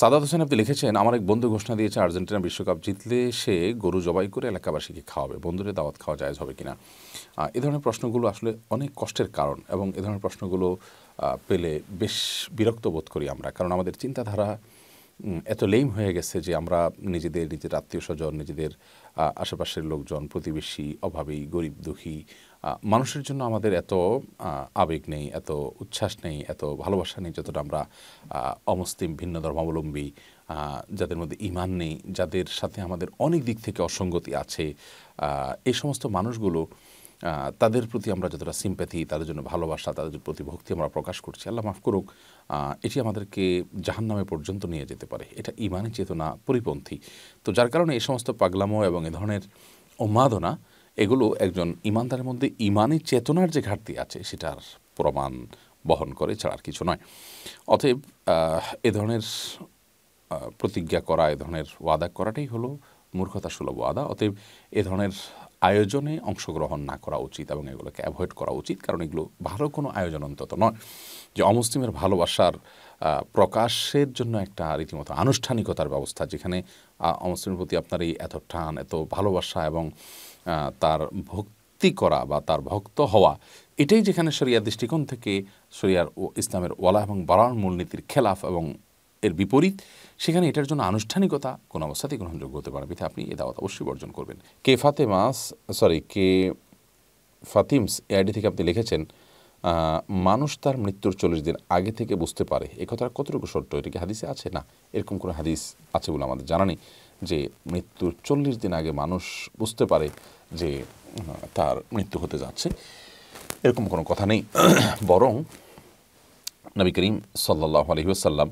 সাদাত হোসেন আপনি লিখেছেন আমার এক বন্ধু ঘোষণা দিয়েছে আর্জেন্টিনা বিশ্বকাপ জিতলে সে গরু জবাই করে এলাকাবাসীকে খাওয়াবে বন্ধুদের দাওয়াত খাওয়া যায় হবে কিনা এ ধরনের প্রশ্নগুলো আসলে অনেক কষ্টের কারণ এবং এ ধরনের প্রশ্নগুলো পেলে বেশ বিরক্ত বোধ করি আমরা কারণ আমাদের চিন্তাধারা এত লেম হয়ে গেছে যে আমরা নিজেদের নিজের আত্মীয় স্বজন নিজেদের আশেপাশের লোকজন প্রতিবেশী অভাবী গরিব দুঃখী মানুষের জন্য আমাদের এত আবেগ নেই এত উচ্ছ্বাস নেই এত ভালোবাসা নেই যতটা আমরা অমুসলিম ভিন্ন ধর্মাবলম্বী যাদের মধ্যে ইমান নেই যাদের সাথে আমাদের অনেক দিক থেকে অসঙ্গতি আছে এই সমস্ত মানুষগুলো তাদের প্রতি আমরা যতটা সিম্প্যাথি তাদের জন্য ভালোবাসা তাদের প্রতি ভক্তি আমরা প্রকাশ করছি আল্লাহ মাফ করুক এটি আমাদেরকে জাহান নামে পর্যন্ত নিয়ে যেতে পারে এটা ইমানে চেতনা পরিপন্থী তো যার কারণে এই সমস্ত পাগলামো এবং এ ধরনের উন্মাদনা এগুলো একজন ইমানদারের মধ্যে ইমানে চেতনার যে ঘাটতি আছে সেটার প্রমাণ বহন করে ছাড়া আর কিছু নয় অতএব এ ধরনের প্রতিজ্ঞা করা এ ধরনের ওয়াদা করাটাই হলো মূর্খতা সুলভ ওয়াদা অতএব এ ধরনের আয়োজনে অংশগ্রহণ না করা উচিত এবং এগুলোকে অ্যাভয়েড করা উচিত কারণ এগুলো ভালো কোনো আয়োজন অন্তত নয় যে অমুসলিমের ভালোবাসার প্রকাশের জন্য একটা রীতিমতো আনুষ্ঠানিকতার ব্যবস্থা যেখানে অমুসলিমের প্রতি আপনার এই এত টান এত ভালোবাসা এবং তার ভক্তি করা বা তার ভক্ত হওয়া এটাই যেখানে শরিয়ার দৃষ্টিকোণ থেকে শরিয়ার ইসলামের ওয়ালা এবং বারার মূলনীতির খেলাফ এবং এর বিপরীত সেখানে এটার জন্য আনুষ্ঠানিকতা কোনো অবস্থাতেই গ্রহণযোগ্য হতে পারবে আপনি এ দাওয়াত অবশ্যই বর্জন করবেন কে ফাতেমাস সরি কে ফাতিমস এ আইডি থেকে আপনি লিখেছেন মানুষ তার মৃত্যুর চল্লিশ দিন আগে থেকে বুঝতে পারে এ কথাটা কতটুকু সত্য এটা কি হাদিসে আছে না এরকম কোনো হাদিস আছে বলে আমাদের জানা নেই যে মৃত্যুর চল্লিশ দিন আগে মানুষ বুঝতে পারে যে তার মৃত্যু হতে যাচ্ছে এরকম কোনো কথা নেই বরং নবী করিম সাল্লাহ আলহিউসাল্লাম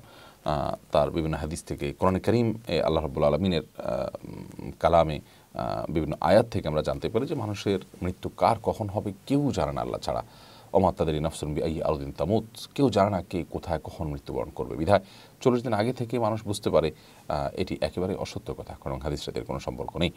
তার বিভিন্ন হাদিস থেকে কোরআন করিম আল্লাহ রব্বুল আলমিনের কালামে বিভিন্ন আয়াত থেকে আমরা জানতে পারি যে মানুষের মৃত্যু কার কখন হবে কেউ জানে না আল্লাহ ছাড়া অমাত তাদের ইনাফসুন আই আলদিন তামুদ কেউ জানে না কে কোথায় কখন মৃত্যুবরণ করবে বিধায় চল্লিশ দিন আগে থেকে মানুষ বুঝতে পারে এটি একেবারে অসত্য কথা কারণ হাদিস রাতের কোনো সম্পর্ক নেই